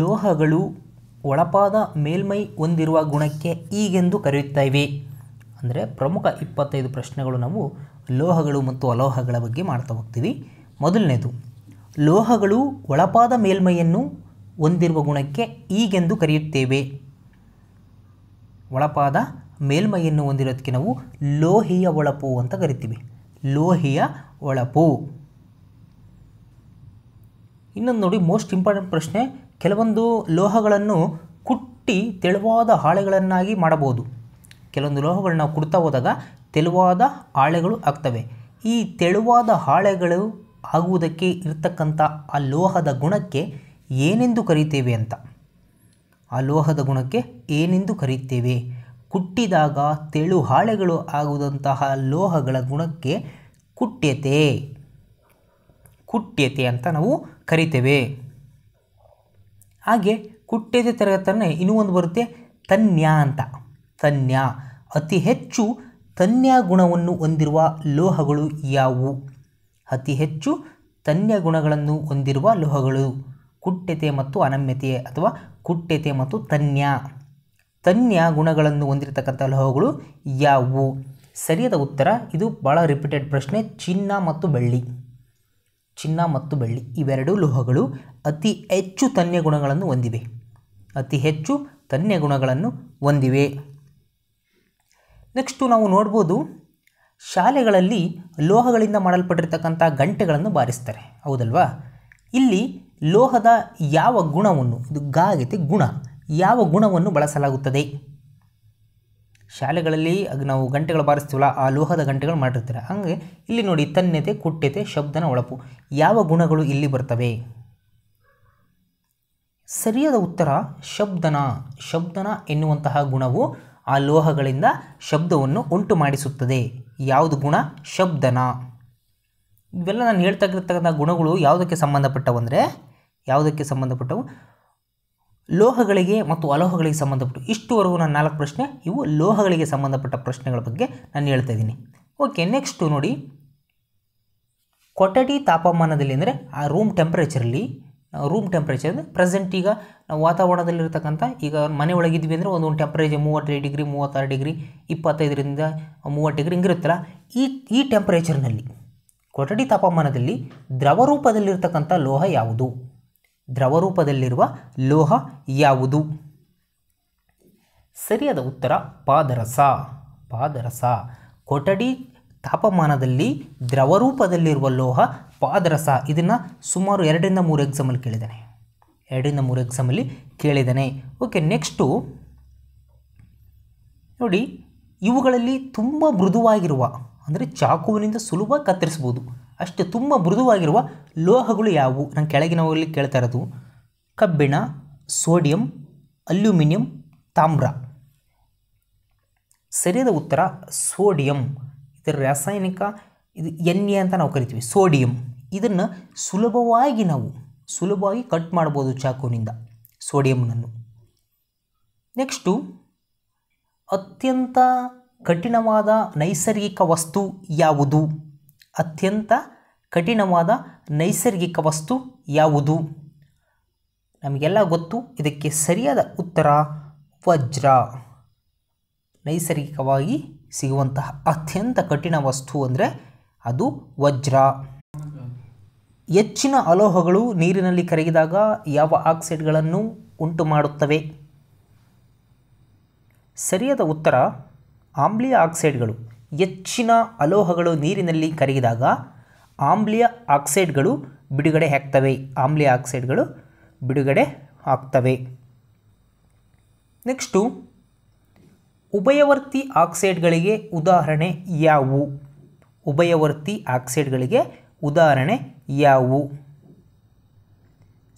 ಲೋಹಗಳು ಒಳಪಾದ ಮೇಲ್ಮೈ ಹೊಂದಿರುವ ಗುಣಕ್ಕೆ ಈಗೆಂದು ಕರೆಯುತ್ತೇವೆ ಅಂದರೆ ಪ್ರಮುಖ ಇಪ್ಪತ್ತೈದು ಪ್ರಶ್ನೆಗಳು ನಾವು ಲೋಹಗಳು ಮತ್ತು ಅಲೋಹಗಳ ಬಗ್ಗೆ ಮಾಡ್ತಾ ಹೋಗ್ತೀವಿ ಮೊದಲನೇದು ಲೋಹಗಳು ಒಳಪಾದ ಮೇಲ್ಮೈಯನ್ನು ಹೊಂದಿರುವ ಗುಣಕ್ಕೆ ಈಗೆಂದು ಕರೆಯುತ್ತೇವೆ ಒಳಪಾದ ಮೇಲ್ಮೈಯನ್ನು ಹೊಂದಿರೋದಕ್ಕೆ ನಾವು ಲೋಹಿಯ ಒಳಪು ಅಂತ ಕರಿತೀವಿ ಲೋಹಿಯ ಒಳಪು ಇನ್ನೊಂದು ನೋಡಿ ಮೋಸ್ಟ್ ಇಂಪಾರ್ಟೆಂಟ್ ಪ್ರಶ್ನೆ ಕೆಲವೊಂದು ಲೋಹಗಳನ್ನು ಕುಟ್ಟಿ ತೆಳುವಾದ ಹಾಳೆಗಳನ್ನಾಗಿ ಮಾಡಬಹುದು ಕೆಲವೊಂದು ಲೋಹಗಳನ್ನು ನಾವು ಕುಡ್ತಾ ಹೋದಾಗ ತೆಳುವಾದ ಹಾಳೆಗಳು ಆಗ್ತವೆ ಈ ತೆಳುವಾದ ಹಾಳೆಗಳು ಆಗುವುದಕ್ಕೆ ಇರತಕ್ಕಂಥ ಆ ಲೋಹದ ಗುಣಕ್ಕೆ ಏನೆಂದು ಕರೀತೇವೆ ಅಂತ ಆ ಲೋಹದ ಗುಣಕ್ಕೆ ಏನೆಂದು ಕರೀತೇವೆ ಕುಟ್ಟಿದಾಗ ತೆಳು ಹಾಳೆಗಳು ಆಗುವುದಂತಹ ಲೋಹಗಳ ಗುಣಕ್ಕೆ ಕುಟ್ಯತೆ ಕುಟ್ಯತೆ ಅಂತ ನಾವು ಕರಿತೇವೆ ಹಾಗೆ ಕುಟ್ಟೇದೆ ತರಗತನೇ ಇನ್ನೂ ಒಂದು ಬರುತ್ತೆ ತನ್ಯಾ ಅಂತ ತನ್ಯ ಅತಿ ಹೆಚ್ಚು ತನ್ಯ ಗುಣವನ್ನು ಹೊಂದಿರುವ ಲೋಹಗಳು ಯಾವುವು ಅತಿ ಹೆಚ್ಚು ತನ್ಯ ಗುಣಗಳನ್ನು ಹೊಂದಿರುವ ಲೋಹಗಳು ಕುಟ್ಟೆತೆ ಮತ್ತು ಅನಮ್ಯತೆ ಅಥವಾ ಕುಟ್ಟೆತೆ ಮತ್ತು ತನ್ಯ ತನ್ಯ ಗುಣಗಳನ್ನು ಹೊಂದಿರತಕ್ಕಂಥ ಲೋಹಗಳು ಯಾವುವು ಸರಿಯಾದ ಉತ್ತರ ಇದು ಭಾಳ ರಿಪೀಟೆಡ್ ಪ್ರಶ್ನೆ ಚಿನ್ನ ಮತ್ತು ಬೆಳ್ಳಿ ಚಿನ್ನ ಮತ್ತು ಬೆಳ್ಳಿ ಇವೆರಡೂ ಲೋಹಗಳು ಅತಿ ಹೆಚ್ಚು ತನ್ಯ ಗುಣಗಳನ್ನು ಹೊಂದಿವೆ ಅತಿ ಹೆಚ್ಚು ತನ್ಯ ಗುಣಗಳನ್ನು ಹೊಂದಿವೆ ನೆಕ್ಸ್ಟು ನಾವು ನೋಡ್ಬೋದು ಶಾಲೆಗಳಲ್ಲಿ ಲೋಹಗಳಿಂದ ಮಾಡಲ್ಪಟ್ಟಿರ್ತಕ್ಕಂಥ ಗಂಟೆಗಳನ್ನು ಬಾರಿಸ್ತಾರೆ ಹೌದಲ್ವಾ ಇಲ್ಲಿ ಲೋಹದ ಯಾವ ಗುಣವನ್ನು ಇದು ಗಾಗೆತೆ ಗುಣ ಯಾವ ಗುಣವನ್ನು ಬಳಸಲಾಗುತ್ತದೆ ಶಾಲೆಗಳಲ್ಲಿ ನಾವು ಗಂಟೆಗಳು ಬಾರಿಸ್ತೀವಲ್ಲ ಆ ಲೋಹದ ಗಂಟೆಗಳು ಮಾಡಿರ್ತಾರೆ ಹಾಗೆ ಇಲ್ಲಿ ನೋಡಿ ತನ್ಯತೆ ಕುಟ್ಯತೆ ಶಬ್ದನ ಒಳಪು ಯಾವ ಗುಣಗಳು ಇಲ್ಲಿ ಬರ್ತವೆ ಸರಿಯಾದ ಉತ್ತರ ಶಬ್ದನ ಶಬ್ದನ ಎನ್ನುವಂತಹ ಗುಣವು ಆ ಲೋಹಗಳಿಂದ ಶಬ್ದವನ್ನು ಉಂಟು ಮಾಡಿಸುತ್ತದೆ ಯಾವುದು ಗುಣ ಶಬ್ದನ ಇವೆಲ್ಲ ನಾನು ಹೇಳ್ತಕ್ಕಿರ್ತಕ್ಕಂಥ ಗುಣಗಳು ಯಾವುದಕ್ಕೆ ಸಂಬಂಧಪಟ್ಟವು ಅಂದರೆ ಯಾವುದಕ್ಕೆ ಸಂಬಂಧಪಟ್ಟವು ಲೋಹಗಳಿಗೆ ಮತ್ತು ಅಲೋಹಗಳಿಗೆ ಸಂಬಂಧಪಟ್ಟು ಇಷ್ಟುವರೆಗೂ ನಾನು ನಾಲ್ಕು ಪ್ರಶ್ನೆ ಇವು ಲೋಹಗಳಿಗೆ ಸಂಬಂಧಪಟ್ಟ ಪ್ರಶ್ನೆಗಳ ಬಗ್ಗೆ ನಾನು ಹೇಳ್ತಾ ಇದ್ದೀನಿ ಓಕೆ ನೆಕ್ಸ್ಟು ನೋಡಿ ಕೊಠಡಿ ತಾಪಮಾನದಲ್ಲಿ ಅಂದರೆ ಆ ರೂಮ್ ಟೆಂಪ್ರೇಚರಲ್ಲಿ ರೂಮ್ ಟೆಂಪ್ರೇಚರ್ ಅಂದರೆ ಪ್ರೆಸೆಂಟ್ ಈಗ ನಾವು ವಾತಾವರಣದಲ್ಲಿರ್ತಕ್ಕಂಥ ಈಗ ಮನೆ ಒಳಗಿದ್ವಿ ಅಂದರೆ ಒಂದೊಂದು ಟೆಂಪ್ರೇಚರ್ ಮೂವತ್ತೈದು ಡಿಗ್ರಿ ಮೂವತ್ತಾರು ಡಿಗ್ರಿ ಇಪ್ಪತ್ತೈದರಿಂದ ಮೂವತ್ತು ಡಿಗ್ರಿ ಹಿಂಗಿರುತ್ತಲ್ಲ ಈ ಈ ಟೆಂಪ್ರೇಚರ್ನಲ್ಲಿ ಕೊಠಡಿ ತಾಪಮಾನದಲ್ಲಿ ದ್ರವ ರೂಪದಲ್ಲಿರ್ತಕ್ಕಂಥ ಲೋಹ ಯಾವುದು ದ್ರವರೂಪದಲ್ಲಿರುವ ಲೋಹ ಯಾವುದು ಸರಿಯಾದ ಉತ್ತರ ಪಾದರಸ ಪಾದರಸ ಕೊಠಡಿ ತಾಪಮಾನದಲ್ಲಿ ದ್ರವರೂಪದಲ್ಲಿರುವ ಲೋಹ ಪಾದರಸ ಇದನ್ನು ಸುಮಾರು ಎರಡರಿಂದ ಮೂರು ಎಕ್ಸಾಮಲ್ಲಿ ಕೇಳಿದ್ದಾನೆ ಎರಡರಿಂದ ಮೂರು ಎಕ್ಸಾಮಲ್ಲಿ ಕೇಳಿದ್ದಾನೆ ಓಕೆ ನೆಕ್ಸ್ಟು ನೋಡಿ ಇವುಗಳಲ್ಲಿ ತುಂಬ ಮೃದುವಾಗಿರುವ ಅಂದರೆ ಚಾಕುವಿನಿಂದ ಸುಲಭ ಕತ್ತರಿಸ್ಬೋದು ಅಷ್ಟು ತುಂಬ ಮೃದುವಾಗಿರುವ ಲೋಹಗಳು ಯಾವುವು ನಾನು ಕೆಳಗಿನವರಲ್ಲಿ ಕೇಳ್ತಾ ಇರೋದು ಕಬ್ಬಿಣ ಸೋಡಿಯಂ ಅಲ್ಯೂಮಿನಿಯಂ ತಾಮ್ರ ಸರಿಯಾದ ಉತ್ತರ ಸೋಡಿಯಂ ಇದರ ರಾಸಾಯನಿಕ ಇದು ಎನ್ ಎ ಅಂತ ನಾವು ಕರಿತೀವಿ ಸೋಡಿಯಂ ಇದನ್ನು ಸುಲಭವಾಗಿ ನಾವು ಸುಲಭವಾಗಿ ಕಟ್ ಮಾಡ್ಬೋದು ಚಾಕುವಿನಿಂದ ಸೋಡಿಯಂನನ್ನು ನೆಕ್ಸ್ಟು ಅತ್ಯಂತ ಕಠಿಣವಾದ ನೈಸರ್ಗಿಕ ವಸ್ತು ಯಾವುದು ಅತ್ಯಂತ ಕಠಿಣವಾದ ನೈಸರ್ಗಿಕ ವಸ್ತು ಯಾವುದು ನಮಗೆಲ್ಲ ಗೊತ್ತು ಇದಕ್ಕೆ ಸರಿಯಾದ ಉತ್ತರ ವಜ್ರ ನೈಸರ್ಗಿಕವಾಗಿ ಸಿಗುವಂತಹ ಅತ್ಯಂತ ಕಠಿಣ ವಸ್ತು ಅಂದರೆ ಅದು ವಜ್ರ ಹೆಚ್ಚಿನ ಅಲೋಹಗಳು ನೀರಿನಲ್ಲಿ ಕರಗಿದಾಗ ಯಾವ ಆಕ್ಸೈಡ್ಗಳನ್ನು ಉಂಟು ಮಾಡುತ್ತವೆ ಸರಿಯಾದ ಉತ್ತರ ಆಮ್ಲೀಯ ಆಕ್ಸೈಡ್ಗಳು ಹೆಚ್ಚಿನ ಅಲೋಹಗಳು ನೀರಿನಲ್ಲಿ ಕರಗಿದಾಗ ಆಮ್ಲೀಯ ಆಕ್ಸೈಡ್ಗಳು ಬಿಡುಗಡೆ ಆಗ್ತವೆ ಆಮ್ಲೀಯ ಆಕ್ಸೈಡ್ಗಳು ಬಿಡುಗಡೆ ಆಗ್ತವೆ ನೆಕ್ಸ್ಟು ಉಭಯವರ್ತಿ ಆಕ್ಸೈಡ್ಗಳಿಗೆ ಉದಾಹರಣೆ ಯಾವುವು ಉಭಯವರ್ತಿ ಆಕ್ಸೈಡ್ಗಳಿಗೆ ಉದಾಹರಣೆ ಯಾವುವು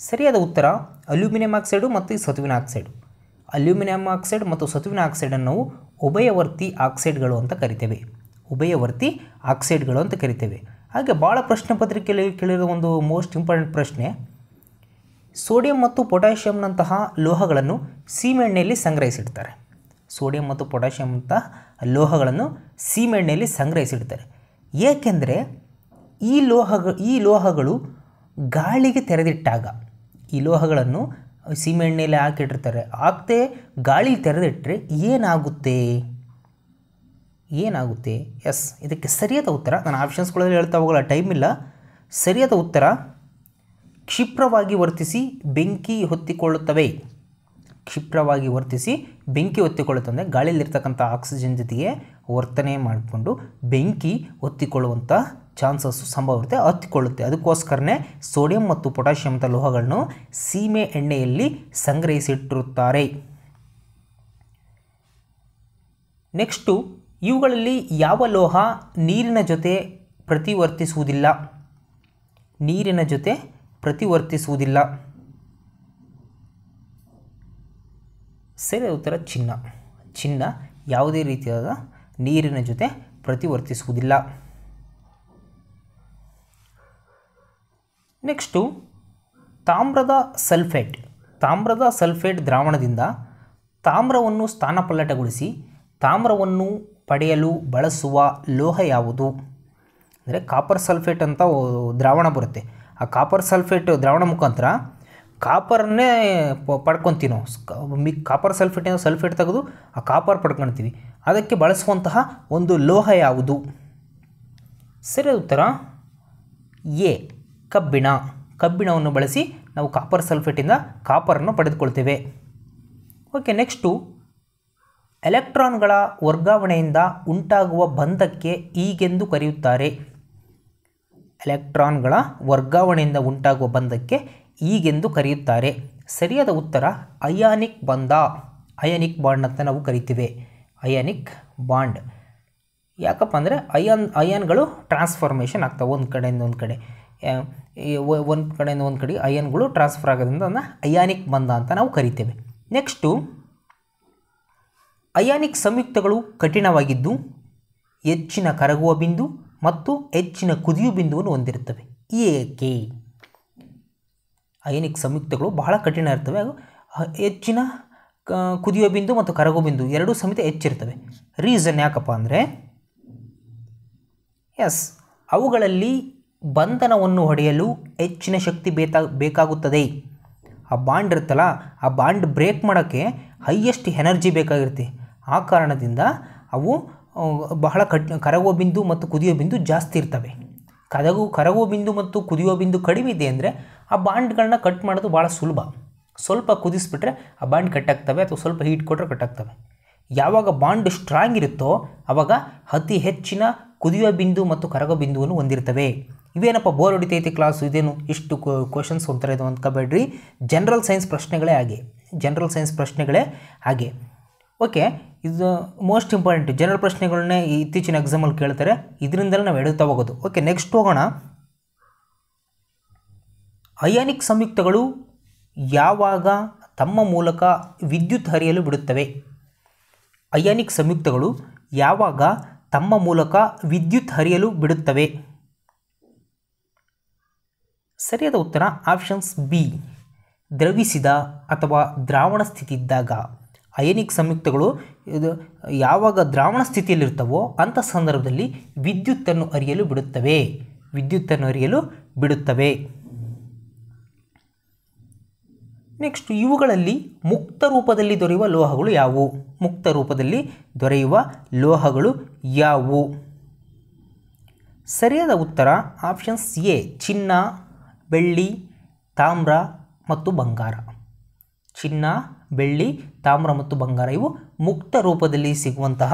ಸರಿಯಾದ ಉತ್ತರ ಅಲ್ಯೂಮಿನಿಯಂ ಆಕ್ಸೈಡು ಮತ್ತು ಸತುವಿನ ಆಕ್ಸೈಡು ಅಲ್ಯೂಮಿನಿಯಂ ಆಕ್ಸೈಡ್ ಮತ್ತು ಸತುವಿನ ಆಕ್ಸೈಡನ್ನು ಉಭಯವರ್ತಿ ಆಕ್ಸೈಡ್ಗಳು ಅಂತ ಕರಿತೇವೆ ಉಭಯವರ್ತಿ ಆಕ್ಸೈಡ್ಗಳು ಅಂತ ಕರಿತೇವೆ ಹಾಗೆ ಭಾಳ ಪ್ರಶ್ನೆ ಪತ್ರಿಕೆಯಲ್ಲಿ ಕೇಳಿರೋ ಒಂದು ಮೋಸ್ಟ್ ಇಂಪಾರ್ಟೆಂಟ್ ಪ್ರಶ್ನೆ ಸೋಡಿಯಂ ಮತ್ತು ಪೊಟ್ಯಾಷಿಯಂನಂತಹ ಲೋಹಗಳನ್ನು ಸೀಮೆಣ್ಣೆಯಲ್ಲಿ ಸಂಗ್ರಹಿಸಿಡ್ತಾರೆ ಸೋಡಿಯಂ ಮತ್ತು ಪೊಟ್ಯಾಷಿಯಂನಂತಹ ಲೋಹಗಳನ್ನು ಸೀಮೆಣ್ಣೆಯಲ್ಲಿ ಸಂಗ್ರಹಿಸಿಡ್ತಾರೆ ಏಕೆಂದರೆ ಈ ಲೋಹಗಳು ಈ ಲೋಹಗಳು ಗಾಳಿಗೆ ತೆರೆದಿಟ್ಟಾಗ ಈ ಲೋಹಗಳನ್ನು ಸೀಮೆ ಎಣ್ಣೆಯಲ್ಲಿ ಹಾಕಿಟ್ಟಿರ್ತಾರೆ ಹಾಕ್ದೆ ಗಾಳಿ ತೆರೆದಿಟ್ಟರೆ ಏನಾಗುತ್ತೆ ಏನಾಗುತ್ತೆ ಎಸ್ ಇದಕ್ಕೆ ಸರಿಯಾದ ಉತ್ತರ ನಾನು ಆಪ್ಷನ್ಸ್ಗಳಲ್ಲಿ ಹೇಳ್ತಾ ಹೋಗಲ್ಲ ಟೈಮ್ ಇಲ್ಲ ಸರಿಯಾದ ಉತ್ತರ ಕ್ಷಿಪ್ರವಾಗಿ ವರ್ತಿಸಿ ಬೆಂಕಿ ಹೊತ್ತಿಕೊಳ್ಳುತ್ತವೆ ಕ್ಷಿಪ್ರವಾಗಿ ವರ್ತಿಸಿ ಬೆಂಕಿ ಹೊತ್ತಿಕೊಳ್ಳುತ್ತಂದರೆ ಗಾಳಿಯಲ್ಲಿರ್ತಕ್ಕಂಥ ಆಕ್ಸಿಜನ್ ಜೊತೆಗೆ ವರ್ತನೆ ಮಾಡಿಕೊಂಡು ಬೆಂಕಿ ಹೊತ್ತಿಕೊಳ್ಳುವಂಥ ಚಾನ್ಸಸ್ ಸಂಭವತೆ ಹತ್ತಿಕೊಳ್ಳುತ್ತೆ ಅದಕ್ಕೋಸ್ಕರನೇ ಸೋಡಿಯಂ ಮತ್ತು ಅಂತ ಲೋಹಗಳನ್ನು ಸೀಮೆ ಎಣ್ಣೆಯಲ್ಲಿ ಸಂಗ್ರಹಿಸಿಟ್ಟಿರುತ್ತಾರೆ ನೆಕ್ಸ್ಟು ಇವುಗಳಲ್ಲಿ ಯಾವ ಲೋಹ ನೀರಿನ ಜೊತೆ ಪ್ರತಿವರ್ತಿಸುವುದಿಲ್ಲ ನೀರಿನ ಜೊತೆ ಪ್ರತಿವರ್ತಿಸುವುದಿಲ್ಲ ಸರಿಯಾದ ಉತ್ತರ ಚಿನ್ನ ಚಿನ್ನ ಯಾವುದೇ ರೀತಿಯಾದ ನೀರಿನ ಜೊತೆ ಪ್ರತಿವರ್ತಿಸುವುದಿಲ್ಲ ನೆಕ್ಸ್ಟು ತಾಮ್ರದ ಸಲ್ಫೇಟ್ ತಾಮ್ರದ ಸಲ್ಫೇಟ್ ದ್ರಾವಣದಿಂದ ತಾಮ್ರವನ್ನು ಸ್ಥಾನಪಲ್ಲಟಗೊಳಿಸಿ ತಾಮ್ರವನ್ನು ಪಡೆಯಲು ಬಳಸುವ ಲೋಹ ಯಾವುದು ಅಂದರೆ ಕಾಪರ್ ಸಲ್ಫೇಟ್ ಅಂತ ದ್ರಾವಣ ಬರುತ್ತೆ ಆ ಕಾಪರ್ ಸಲ್ಫೇಟ್ ದ್ರಾವಣ ಮುಖಾಂತರ ಕಾಪರನ್ನೇ ಪಡ್ಕೊತೀವಿ ನಾವು ಮಿ ಕಾಪರ್ ಏನೋ ಸಲ್ಫೇಟ್ ತೆಗೆದು ಆ ಕಾಪರ್ ಪಡ್ಕೊಳ್ತೀವಿ ಅದಕ್ಕೆ ಬಳಸುವಂತಹ ಒಂದು ಲೋಹ ಯಾವುದು ಸರಿ ಉತ್ತರ ಎ ಕಬ್ಬಿಣ ಕಬ್ಬಿಣವನ್ನು ಬಳಸಿ ನಾವು ಕಾಪರ್ ಸಲ್ಫೇಟಿಂದ ಕಾಪರನ್ನು ಪಡೆದುಕೊಳ್ತೇವೆ ಓಕೆ ನೆಕ್ಸ್ಟು ಎಲೆಕ್ಟ್ರಾನ್ಗಳ ವರ್ಗಾವಣೆಯಿಂದ ಉಂಟಾಗುವ ಬಂಧಕ್ಕೆ ಈಗೆಂದು ಕರೆಯುತ್ತಾರೆ ಎಲೆಕ್ಟ್ರಾನ್ಗಳ ವರ್ಗಾವಣೆಯಿಂದ ಉಂಟಾಗುವ ಬಂಧಕ್ಕೆ ಈಗೆಂದು ಕರೆಯುತ್ತಾರೆ ಸರಿಯಾದ ಉತ್ತರ ಅಯಾನಿಕ್ ಬಂಧ ಅಯಾನಿಕ್ ಬಾಂಡ್ ಅಂತ ನಾವು ಕರಿತೀವಿ ಅಯಾನಿಕ್ ಬಾಂಡ್ ಯಾಕಪ್ಪ ಅಂದರೆ ಅಯಾನ್ ಅಯಾನ್ಗಳು ಟ್ರಾನ್ಸ್ಫಾರ್ಮೇಷನ್ ಆಗ್ತವೆ ಒಂದು ಕಡೆಯಿಂದ ಒಂದು ಕಡೆ ಒಂದು ಕಡೆಯಿಂದ ಒಂದು ಕಡೆ ಅಯನ್ಗಳು ಟ್ರಾನ್ಸ್ಫರ್ ಆಗೋದ್ರಿಂದ ಅದನ್ನು ಅಯಾನಿಕ್ ಬಂಧ ಅಂತ ನಾವು ಕರಿತೇವೆ ನೆಕ್ಸ್ಟು ಅಯಾನಿಕ್ ಸಂಯುಕ್ತಗಳು ಕಠಿಣವಾಗಿದ್ದು ಹೆಚ್ಚಿನ ಕರಗುವ ಬಿಂದು ಮತ್ತು ಹೆಚ್ಚಿನ ಕುದಿಯು ಬಿಂದುವನ್ನು ಹೊಂದಿರುತ್ತವೆ ಏಕೆ ಅಯಾನಿಕ್ ಸಂಯುಕ್ತಗಳು ಬಹಳ ಕಠಿಣ ಇರ್ತವೆ ಹಾಗೂ ಹೆಚ್ಚಿನ ಕುದಿಯೋ ಬಿಂದು ಮತ್ತು ಕರಗುವ ಬಿಂದು ಎರಡೂ ಸಮೇತ ಹೆಚ್ಚಿರ್ತವೆ ರೀಸನ್ ಯಾಕಪ್ಪ ಅಂದರೆ ಎಸ್ ಅವುಗಳಲ್ಲಿ ಬಂಧನವನ್ನು ಹೊಡೆಯಲು ಹೆಚ್ಚಿನ ಶಕ್ತಿ ಬೇತಾ ಬೇಕಾಗುತ್ತದೆ ಆ ಬಾಂಡ್ ಇರುತ್ತಲ್ಲ ಆ ಬಾಂಡ್ ಬ್ರೇಕ್ ಮಾಡೋಕ್ಕೆ ಹೈಯೆಸ್ಟ್ ಎನರ್ಜಿ ಬೇಕಾಗಿರುತ್ತೆ ಆ ಕಾರಣದಿಂದ ಅವು ಬಹಳ ಕಟ್ ಕರಗುವ ಬಿಂದು ಮತ್ತು ಕುದಿಯೋ ಬಿಂದು ಜಾಸ್ತಿ ಇರ್ತವೆ ಕದಗು ಕರಗುವ ಬಿಂದು ಮತ್ತು ಕುದಿಯೋ ಬಿಂದು ಕಡಿಮೆ ಇದೆ ಅಂದರೆ ಆ ಬಾಂಡ್ಗಳನ್ನ ಕಟ್ ಮಾಡೋದು ಭಾಳ ಸುಲಭ ಸ್ವಲ್ಪ ಕುದಿಸ್ಬಿಟ್ರೆ ಆ ಬಾಂಡ್ ಕಟ್ಟಾಗ್ತವೆ ಅಥವಾ ಸ್ವಲ್ಪ ಹೀಟ್ ಕೊಟ್ಟರೆ ಕಟ್ಟಾಗ್ತವೆ ಯಾವಾಗ ಬಾಂಡ್ ಸ್ಟ್ರಾಂಗ್ ಇರುತ್ತೋ ಆವಾಗ ಅತಿ ಹೆಚ್ಚಿನ ಕುದಿಯೋ ಬಿಂದು ಮತ್ತು ಕರಗೋ ಬಿಂದುವನ್ನು ಹೊಂದಿರ್ತವೆ ಇವೇನಪ್ಪ ಬೋರ್ ಹೊಡಿತೈತಿ ಕ್ಲಾಸು ಇದೇನು ಇಷ್ಟು ಕ್ವಶನ್ಸ್ ಒಂಥರ ಇದು ಅಂದ್ಕೋಬೇಡ್ರಿ ಜನರಲ್ ಸೈನ್ಸ್ ಪ್ರಶ್ನೆಗಳೇ ಹಾಗೆ ಜನರಲ್ ಸೈನ್ಸ್ ಪ್ರಶ್ನೆಗಳೇ ಹಾಗೆ ಓಕೆ ಇದು ಮೋಸ್ಟ್ ಇಂಪಾರ್ಟೆಂಟ್ ಜನರಲ್ ಪ್ರಶ್ನೆಗಳನ್ನೇ ಇತ್ತೀಚಿನ ಎಕ್ಸಾಮಲ್ಲಿ ಕೇಳ್ತಾರೆ ಇದರಿಂದಲೇ ನಾವು ಎಡುತ್ತಾ ಹೋಗೋದು ಓಕೆ ನೆಕ್ಸ್ಟ್ ಹೋಗೋಣ ಅಯಾನಿಕ್ ಸಂಯುಕ್ತಗಳು ಯಾವಾಗ ತಮ್ಮ ಮೂಲಕ ವಿದ್ಯುತ್ ಹರಿಯಲು ಬಿಡುತ್ತವೆ ಅಯಾನಿಕ್ ಸಂಯುಕ್ತಗಳು ಯಾವಾಗ ತಮ್ಮ ಮೂಲಕ ವಿದ್ಯುತ್ ಹರಿಯಲು ಬಿಡುತ್ತವೆ ಸರಿಯಾದ ಉತ್ತರ ಆಪ್ಷನ್ಸ್ ಬಿ ದ್ರವಿಸಿದ ಅಥವಾ ದ್ರಾವಣ ಸ್ಥಿತಿ ಇದ್ದಾಗ ಅಯನಿಕ್ ಸಂಯುಕ್ತಗಳು ಇದು ಯಾವಾಗ ದ್ರಾವಣ ಸ್ಥಿತಿಯಲ್ಲಿರ್ತವೋ ಅಂಥ ಸಂದರ್ಭದಲ್ಲಿ ವಿದ್ಯುತ್ತನ್ನು ಅರಿಯಲು ಬಿಡುತ್ತವೆ ವಿದ್ಯುತ್ತನ್ನು ಅರಿಯಲು ಬಿಡುತ್ತವೆ ನೆಕ್ಸ್ಟ್ ಇವುಗಳಲ್ಲಿ ಮುಕ್ತ ರೂಪದಲ್ಲಿ ದೊರೆಯುವ ಲೋಹಗಳು ಯಾವುವು ಮುಕ್ತ ರೂಪದಲ್ಲಿ ದೊರೆಯುವ ಲೋಹಗಳು ಯಾವುವು ಸರಿಯಾದ ಉತ್ತರ ಆಪ್ಷನ್ಸ್ ಎ ಚಿನ್ನ ಬೆಳ್ಳಿ ತಾಮ್ರ ಮತ್ತು ಬಂಗಾರ ಚಿನ್ನ ಬೆಳ್ಳಿ ತಾಮ್ರ ಮತ್ತು ಬಂಗಾರ ಇವು ಮುಕ್ತ ರೂಪದಲ್ಲಿ ಸಿಗುವಂತಹ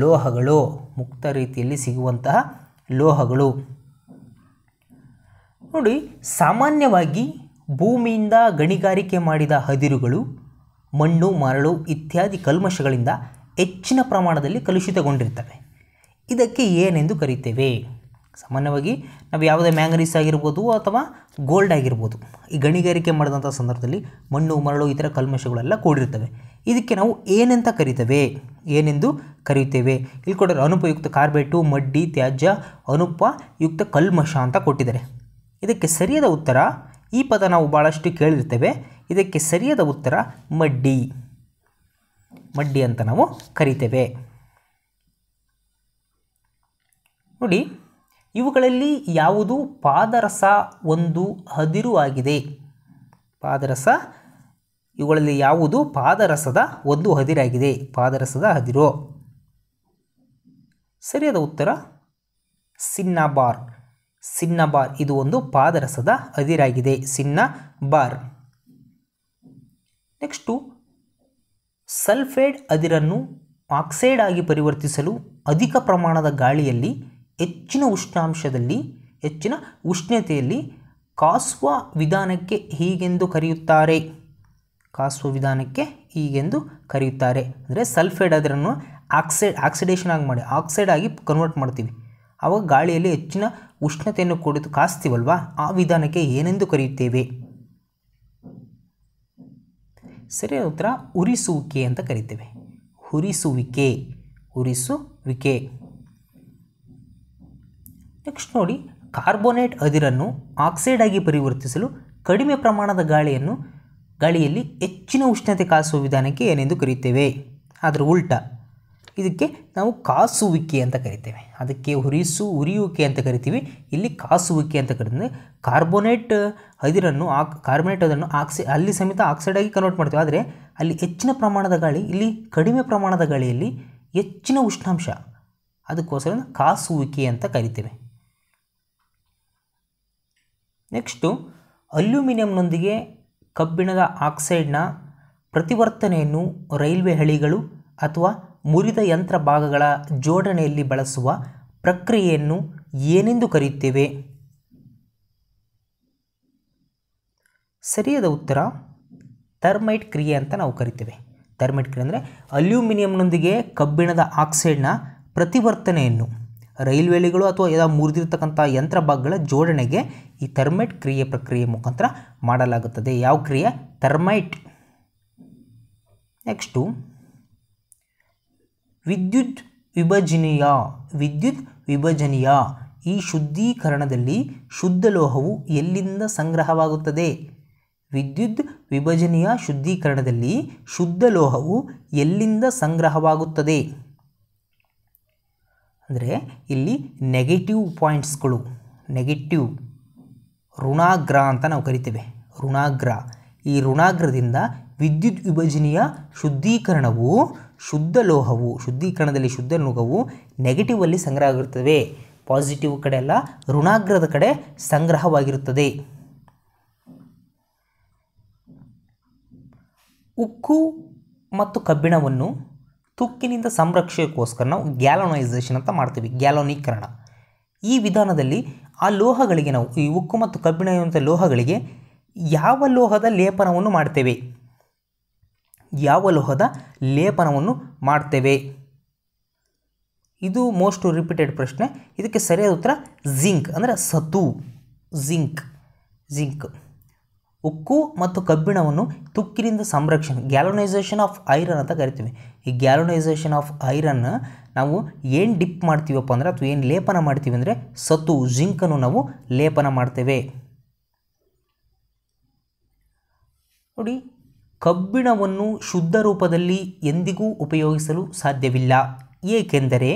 ಲೋಹಗಳು ಮುಕ್ತ ರೀತಿಯಲ್ಲಿ ಸಿಗುವಂತಹ ಲೋಹಗಳು ನೋಡಿ ಸಾಮಾನ್ಯವಾಗಿ ಭೂಮಿಯಿಂದ ಗಣಿಗಾರಿಕೆ ಮಾಡಿದ ಹದಿರುಗಳು ಮಣ್ಣು ಮರಳು ಇತ್ಯಾದಿ ಕಲ್ಮಶಗಳಿಂದ ಹೆಚ್ಚಿನ ಪ್ರಮಾಣದಲ್ಲಿ ಕಲುಷಿತಗೊಂಡಿರ್ತವೆ ಇದಕ್ಕೆ ಏನೆಂದು ಕರೀತೇವೆ ಸಾಮಾನ್ಯವಾಗಿ ನಾವು ಯಾವುದೇ ಮ್ಯಾಂಗನೀಸ್ ಆಗಿರ್ಬೋದು ಅಥವಾ ಗೋಲ್ಡ್ ಆಗಿರ್ಬೋದು ಈ ಗಣಿಗಾರಿಕೆ ಮಾಡಿದಂಥ ಸಂದರ್ಭದಲ್ಲಿ ಮಣ್ಣು ಮರಳು ಇತರ ಕಲ್ಮಶಗಳೆಲ್ಲ ಕೂಡಿರ್ತವೆ ಇದಕ್ಕೆ ನಾವು ಏನೆಂತ ಕರೀತೇವೆ ಏನೆಂದು ಕರೆಯುತ್ತೇವೆ ಇಲ್ಲಿ ಕೊಟ್ಟರೆ ಅನುಪಯುಕ್ತ ಕಾರ್ಬೇಟು ಮಡ್ಡಿ ತ್ಯಾಜ್ಯ ಅನುಪಯುಕ್ತ ಕಲ್ಮಶ ಅಂತ ಕೊಟ್ಟಿದ್ದಾರೆ ಇದಕ್ಕೆ ಸರಿಯಾದ ಉತ್ತರ ಈ ಪದ ನಾವು ಭಾಳಷ್ಟು ಕೇಳಿರ್ತೇವೆ ಇದಕ್ಕೆ ಸರಿಯಾದ ಉತ್ತರ ಮಡ್ಡಿ ಮಡ್ಡಿ ಅಂತ ನಾವು ಕರಿತೇವೆ ನೋಡಿ ಇವುಗಳಲ್ಲಿ ಯಾವುದು ಪಾದರಸ ಒಂದು ಹದಿರು ಆಗಿದೆ ಪಾದರಸ ಇವುಗಳಲ್ಲಿ ಯಾವುದು ಪಾದರಸದ ಒಂದು ಹದಿರಾಗಿದೆ ಪಾದರಸದ ಹದಿರು ಸರಿಯಾದ ಉತ್ತರ ಸಿನ್ನಬಾರ್ ಸಿನ್ನಬಾರ್ ಇದು ಒಂದು ಪಾದರಸದ ಅದಿರಾಗಿದೆ ಸಿನ್ನ ಬಾರ್ ನೆಕ್ಸ್ಟು ಸಲ್ಫೇಡ್ ಅದಿರನ್ನು ಆಕ್ಸೈಡ್ ಆಗಿ ಪರಿವರ್ತಿಸಲು ಅಧಿಕ ಪ್ರಮಾಣದ ಗಾಳಿಯಲ್ಲಿ ಹೆಚ್ಚಿನ ಉಷ್ಣಾಂಶದಲ್ಲಿ ಹೆಚ್ಚಿನ ಉಷ್ಣತೆಯಲ್ಲಿ ಕಾಸುವ ವಿಧಾನಕ್ಕೆ ಹೀಗೆಂದು ಕರೆಯುತ್ತಾರೆ ಕಾಸುವ ವಿಧಾನಕ್ಕೆ ಹೀಗೆಂದು ಕರೆಯುತ್ತಾರೆ ಅಂದರೆ ಸಲ್ಫೈಡ್ ಅದರನ್ನು ಆಕ್ಸೈಡ್ ಆಕ್ಸಿಡೇಷನ್ ಆಗಿ ಮಾಡಿ ಆಕ್ಸೈಡ್ ಆಗಿ ಕನ್ವರ್ಟ್ ಮಾಡ್ತೀವಿ ಆವಾಗ ಗಾಳಿಯಲ್ಲಿ ಹೆಚ್ಚಿನ ಉಷ್ಣತೆಯನ್ನು ಕುಡಿದು ಕಾಸ್ತೀವಲ್ವಾ ಆ ವಿಧಾನಕ್ಕೆ ಏನೆಂದು ಕರೆಯುತ್ತೇವೆ ಸರಿಯಾದ ಉತ್ತರ ಉರಿಸುವಿಕೆ ಅಂತ ಕರಿತೇವೆ ಉರಿಸುವಿಕೆ ಉರಿಸುವಿಕೆ ನೆಕ್ಸ್ಟ್ ನೋಡಿ ಕಾರ್ಬೋನೇಟ್ ಅದಿರನ್ನು ಆಕ್ಸೈಡ್ ಆಗಿ ಪರಿವರ್ತಿಸಲು ಕಡಿಮೆ ಪ್ರಮಾಣದ ಗಾಳಿಯನ್ನು ಗಾಳಿಯಲ್ಲಿ ಹೆಚ್ಚಿನ ಉಷ್ಣತೆ ಕಾಸುವ ವಿಧಾನಕ್ಕೆ ಏನೆಂದು ಕರೀತೇವೆ ಆದರೆ ಉಲ್ಟ ಇದಕ್ಕೆ ನಾವು ಕಾಸುವಿಕೆ ಅಂತ ಕರಿತೇವೆ ಅದಕ್ಕೆ ಹುರಿಸು ಉರಿಯುವಿಕೆ ಅಂತ ಕರಿತೀವಿ ಇಲ್ಲಿ ಕಾಸುವಿಕೆ ಅಂತ ಕರಿತೀವಿ ಕಾರ್ಬೋನೇಟ್ ಅದಿರನ್ನು ಆಕ್ ಕಾರ್ಬೋನೇಟ್ ಅದನ್ನು ಆಕ್ಸಿ ಅಲ್ಲಿ ಸಮೇತ ಆಕ್ಸೈಡಾಗಿ ಕನ್ವರ್ಟ್ ಮಾಡ್ತೀವಿ ಆದರೆ ಅಲ್ಲಿ ಹೆಚ್ಚಿನ ಪ್ರಮಾಣದ ಗಾಳಿ ಇಲ್ಲಿ ಕಡಿಮೆ ಪ್ರಮಾಣದ ಗಾಳಿಯಲ್ಲಿ ಹೆಚ್ಚಿನ ಉಷ್ಣಾಂಶ ಅದಕ್ಕೋಸ್ಕರ ಕಾಸುವಿಕೆ ಅಂತ ಕರಿತೇವೆ ನೆಕ್ಸ್ಟು ಅಲ್ಯೂಮಿನಿಯಂನೊಂದಿಗೆ ಕಬ್ಬಿಣದ ಆಕ್ಸೈಡ್ನ ಪ್ರತಿವರ್ತನೆಯನ್ನು ರೈಲ್ವೆ ಹಳಿಗಳು ಅಥವಾ ಮುರಿದ ಯಂತ್ರ ಭಾಗಗಳ ಜೋಡಣೆಯಲ್ಲಿ ಬಳಸುವ ಪ್ರಕ್ರಿಯೆಯನ್ನು ಏನೆಂದು ಕರೆಯುತ್ತೇವೆ ಸರಿಯಾದ ಉತ್ತರ ಥರ್ಮೈಟ್ ಕ್ರಿಯೆ ಅಂತ ನಾವು ಕರಿತೇವೆ ಥರ್ಮೈಟ್ ಕ್ರಿಯೆ ಅಂದರೆ ಅಲ್ಯೂಮಿನಿಯಂನೊಂದಿಗೆ ಕಬ್ಬಿಣದ ಆಕ್ಸೈಡ್ನ ಪ್ರತಿವರ್ತನೆಯನ್ನು ರೈಲ್ವೆಲಿಗಳು ಅಥವಾ ಯಾವ ಮುರಿದಿರ್ತಕ್ಕಂಥ ಯಂತ್ರ ಭಾಗಗಳ ಜೋಡಣೆಗೆ ಈ ಥರ್ಮೈಟ್ ಕ್ರಿಯೆ ಪ್ರಕ್ರಿಯೆ ಮುಖಾಂತರ ಮಾಡಲಾಗುತ್ತದೆ ಯಾವ ಕ್ರಿಯೆ ಥರ್ಮೈಟ್ ನೆಕ್ಸ್ಟು ವಿದ್ಯುತ್ ವಿಭಜನೀಯ ವಿದ್ಯುತ್ ವಿಭಜನೀಯ ಈ ಶುದ್ಧೀಕರಣದಲ್ಲಿ ಶುದ್ಧ ಲೋಹವು ಎಲ್ಲಿಂದ ಸಂಗ್ರಹವಾಗುತ್ತದೆ ವಿದ್ಯುತ್ ವಿಭಜನೀಯ ಶುದ್ಧೀಕರಣದಲ್ಲಿ ಶುದ್ಧ ಲೋಹವು ಎಲ್ಲಿಂದ ಸಂಗ್ರಹವಾಗುತ್ತದೆ ಅಂದರೆ ಇಲ್ಲಿ ನೆಗೆಟಿವ್ ಪಾಯಿಂಟ್ಸ್ಗಳು ನೆಗೆಟಿವ್ ಋಣಾಗ್ರ ಅಂತ ನಾವು ಕರಿತೇವೆ ಋಣಾಗ್ರ ಈ ಋಣಾಗ್ರದಿಂದ ವಿದ್ಯುತ್ ವಿಭಜನೆಯ ಶುದ್ಧೀಕರಣವು ಶುದ್ಧ ಲೋಹವು ಶುದ್ಧೀಕರಣದಲ್ಲಿ ಶುದ್ಧ ನುಗವು ನೆಗೆಟಿವಲ್ಲಿ ಸಂಗ್ರಹ ಆಗಿರುತ್ತದೆ ಪಾಸಿಟಿವ್ ಕಡೆ ಎಲ್ಲ ಋಣಾಗ್ರದ ಕಡೆ ಸಂಗ್ರಹವಾಗಿರುತ್ತದೆ ಉಕ್ಕು ಮತ್ತು ಕಬ್ಬಿಣವನ್ನು ತುಕ್ಕಿನಿಂದ ಸಂರಕ್ಷಣೆಗೋಸ್ಕರ ನಾವು ಗ್ಯಾಲೋನೈಸೇಷನ್ ಅಂತ ಮಾಡ್ತೀವಿ ಗ್ಯಾಲೋನೀಕರಣ ಈ ವಿಧಾನದಲ್ಲಿ ಆ ಲೋಹಗಳಿಗೆ ನಾವು ಈ ಉಕ್ಕು ಮತ್ತು ಇರುವಂಥ ಲೋಹಗಳಿಗೆ ಯಾವ ಲೋಹದ ಲೇಪನವನ್ನು ಮಾಡ್ತೇವೆ ಯಾವ ಲೋಹದ ಲೇಪನವನ್ನು ಮಾಡ್ತೇವೆ ಇದು ಮೋಸ್ಟ್ ರಿಪೀಟೆಡ್ ಪ್ರಶ್ನೆ ಇದಕ್ಕೆ ಸರಿಯಾದ ಉತ್ತರ ಜಿಂಕ್ ಅಂದರೆ ಸತು ಜಿಂಕ್ ಜಿಂಕ್ ಉಕ್ಕು ಮತ್ತು ಕಬ್ಬಿಣವನ್ನು ತುಕ್ಕಿನಿಂದ ಸಂರಕ್ಷಣೆ ಗ್ಯಾಲೋನೈಸೇಷನ್ ಆಫ್ ಐರನ್ ಅಂತ ಕರಿತೀವಿ ಈ ಗ್ಯಾಲೋನೈಸೇಷನ್ ಆಫ್ ಐರನ್ನ ನಾವು ಏನು ಡಿಪ್ ಮಾಡ್ತೀವಪ್ಪ ಅಂದರೆ ಅಥವಾ ಏನು ಲೇಪನ ಮಾಡ್ತೀವಿ ಅಂದರೆ ಸತು ಜಿಂಕನ್ನು ನಾವು ಲೇಪನ ಮಾಡ್ತೇವೆ ನೋಡಿ ಕಬ್ಬಿಣವನ್ನು ಶುದ್ಧ ರೂಪದಲ್ಲಿ ಎಂದಿಗೂ ಉಪಯೋಗಿಸಲು ಸಾಧ್ಯವಿಲ್ಲ ಏಕೆಂದರೆ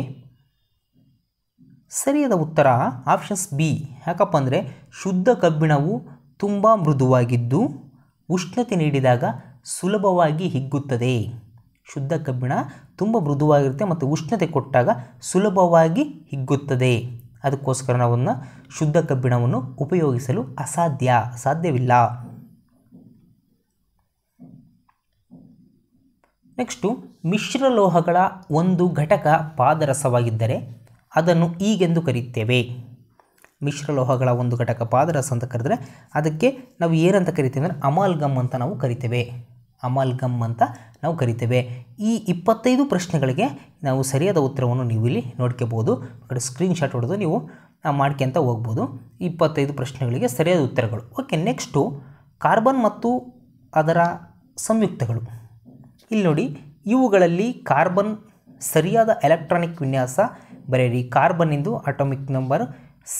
ಸರಿಯಾದ ಉತ್ತರ ಆಪ್ಷನ್ಸ್ ಬಿ ಯಾಕಪ್ಪ ಅಂದರೆ ಶುದ್ಧ ಕಬ್ಬಿಣವು ತುಂಬ ಮೃದುವಾಗಿದ್ದು ಉಷ್ಣತೆ ನೀಡಿದಾಗ ಸುಲಭವಾಗಿ ಹಿಗ್ಗುತ್ತದೆ ಶುದ್ಧ ಕಬ್ಬಿಣ ತುಂಬ ಮೃದುವಾಗಿರುತ್ತೆ ಮತ್ತು ಉಷ್ಣತೆ ಕೊಟ್ಟಾಗ ಸುಲಭವಾಗಿ ಹಿಗ್ಗುತ್ತದೆ ಅದಕ್ಕೋಸ್ಕರ ನಾವನ್ನು ಶುದ್ಧ ಕಬ್ಬಿಣವನ್ನು ಉಪಯೋಗಿಸಲು ಅಸಾಧ್ಯ ಸಾಧ್ಯವಿಲ್ಲ ನೆಕ್ಸ್ಟು ಮಿಶ್ರಲೋಹಗಳ ಒಂದು ಘಟಕ ಪಾದರಸವಾಗಿದ್ದರೆ ಅದನ್ನು ಈಗೆಂದು ಕರೆಯುತ್ತೇವೆ ಮಿಶ್ರ ಲೋಹಗಳ ಒಂದು ಘಟಕ ಪಾದರಸ ಅಂತ ಕರೆದ್ರೆ ಅದಕ್ಕೆ ನಾವು ಏನಂತ ಕರಿತೀವಿ ಅಂದರೆ ಗಮ್ ಅಂತ ನಾವು ಕರಿತೇವೆ ಗಮ್ ಅಂತ ನಾವು ಕರಿತೇವೆ ಈ ಇಪ್ಪತ್ತೈದು ಪ್ರಶ್ನೆಗಳಿಗೆ ನಾವು ಸರಿಯಾದ ಉತ್ತರವನ್ನು ನೀವು ಇಲ್ಲಿ ನೋಡ್ಕೋಬೋದು ಸ್ಕ್ರೀನ್ ಶಾಟ್ ಹೊಡೆದು ನೀವು ಮಾಡ್ಕೊಂತ ಹೋಗ್ಬೋದು ಇಪ್ಪತ್ತೈದು ಪ್ರಶ್ನೆಗಳಿಗೆ ಸರಿಯಾದ ಉತ್ತರಗಳು ಓಕೆ ನೆಕ್ಸ್ಟು ಕಾರ್ಬನ್ ಮತ್ತು ಅದರ ಸಂಯುಕ್ತಗಳು ಇಲ್ಲಿ ನೋಡಿ ಇವುಗಳಲ್ಲಿ ಕಾರ್ಬನ್ ಸರಿಯಾದ ಎಲೆಕ್ಟ್ರಾನಿಕ್ ವಿನ್ಯಾಸ ಬರೆಯಿರಿ ಕಾರ್ಬನ್ನಿಂದು ಅಟೋಮಿಕ್ ನಂಬರ್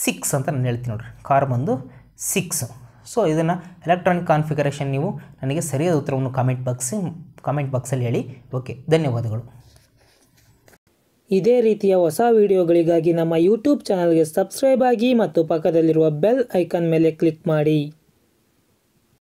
ಸಿಕ್ಸ್ ಅಂತ ನಾನು ಹೇಳ್ತೀನಿ ನೋಡ್ರಿ ಕಾರ್ ಬಂದು ಸಿಕ್ಸ್ ಸೊ ಇದನ್ನು ಎಲೆಕ್ಟ್ರಾನಿಕ್ ಕಾನ್ಫಿಗರೇಷನ್ ನೀವು ನನಗೆ ಸರಿಯಾದ ಉತ್ತರವನ್ನು ಕಾಮೆಂಟ್ ಬಾಕ್ಸಿ ಕಾಮೆಂಟ್ ಬಾಕ್ಸಲ್ಲಿ ಹೇಳಿ ಓಕೆ ಧನ್ಯವಾದಗಳು ಇದೇ ರೀತಿಯ ಹೊಸ ವಿಡಿಯೋಗಳಿಗಾಗಿ ನಮ್ಮ ಯೂಟ್ಯೂಬ್ ಚಾನಲ್ಗೆ ಸಬ್ಸ್ಕ್ರೈಬ್ ಆಗಿ ಮತ್ತು ಪಕ್ಕದಲ್ಲಿರುವ ಬೆಲ್ ಐಕಾನ್ ಮೇಲೆ ಕ್ಲಿಕ್ ಮಾಡಿ